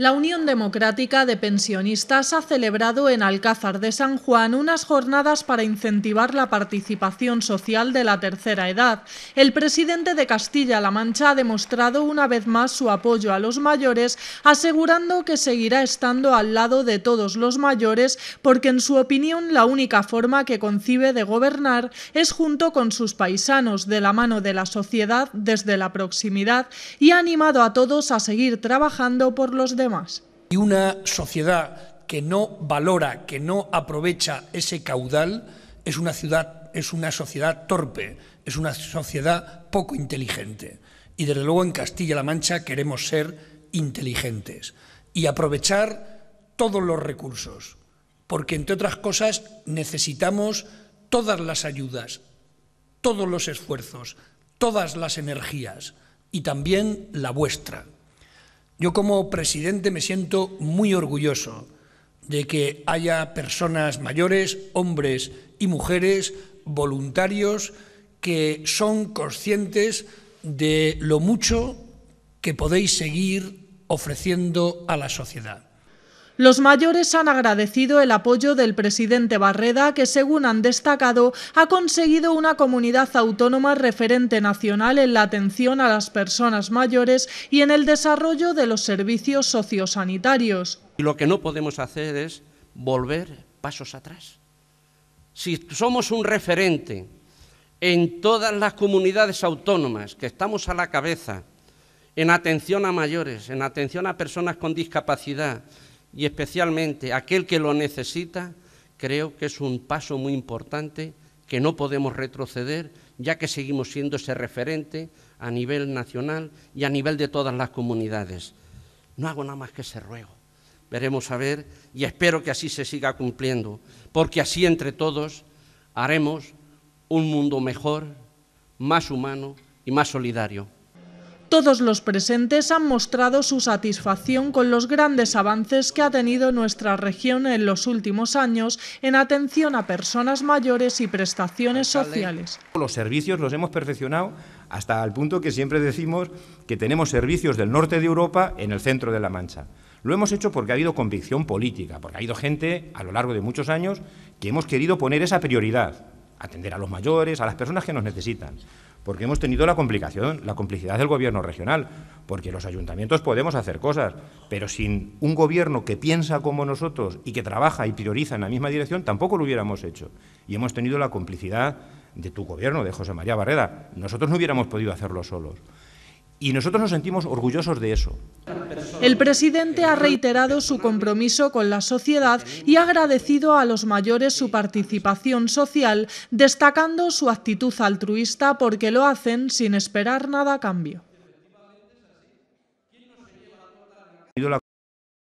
La Unión Democrática de Pensionistas ha celebrado en Alcázar de San Juan unas jornadas para incentivar la participación social de la tercera edad. El presidente de Castilla-La Mancha ha demostrado una vez más su apoyo a los mayores, asegurando que seguirá estando al lado de todos los mayores porque en su opinión la única forma que concibe de gobernar es junto con sus paisanos, de la mano de la sociedad desde la proximidad y ha animado a todos a seguir trabajando por los demás y una sociedad que no valora, que no aprovecha ese caudal, es una ciudad, es una sociedad torpe, es una sociedad poco inteligente. Y desde luego en Castilla-La Mancha queremos ser inteligentes y aprovechar todos los recursos, porque entre otras cosas necesitamos todas las ayudas, todos los esfuerzos, todas las energías y también la vuestra. Yo como presidente me siento muy orgulloso de que haya personas mayores, hombres y mujeres, voluntarios, que son conscientes de lo mucho que podéis seguir ofreciendo a la sociedad. Los mayores han agradecido el apoyo del presidente Barreda, que según han destacado, ha conseguido una comunidad autónoma referente nacional en la atención a las personas mayores y en el desarrollo de los servicios sociosanitarios. Y lo que no podemos hacer es volver pasos atrás. Si somos un referente en todas las comunidades autónomas, que estamos a la cabeza, en atención a mayores, en atención a personas con discapacidad, y especialmente aquel que lo necesita, creo que es un paso muy importante que no podemos retroceder, ya que seguimos siendo ese referente a nivel nacional y a nivel de todas las comunidades. No hago nada más que ese ruego. Veremos a ver y espero que así se siga cumpliendo, porque así entre todos haremos un mundo mejor, más humano y más solidario. Todos los presentes han mostrado su satisfacción con los grandes avances que ha tenido nuestra región en los últimos años en atención a personas mayores y prestaciones sociales. Los servicios los hemos perfeccionado hasta el punto que siempre decimos que tenemos servicios del norte de Europa en el centro de la Mancha. Lo hemos hecho porque ha habido convicción política, porque ha habido gente a lo largo de muchos años que hemos querido poner esa prioridad, atender a los mayores, a las personas que nos necesitan porque hemos tenido la complicación, la complicidad del gobierno regional, porque los ayuntamientos podemos hacer cosas, pero sin un gobierno que piensa como nosotros y que trabaja y prioriza en la misma dirección, tampoco lo hubiéramos hecho. Y hemos tenido la complicidad de tu gobierno, de José María Barrera. Nosotros no hubiéramos podido hacerlo solos. Y nosotros nos sentimos orgullosos de eso. El presidente ha reiterado su compromiso con la sociedad y ha agradecido a los mayores su participación social, destacando su actitud altruista porque lo hacen sin esperar nada a cambio.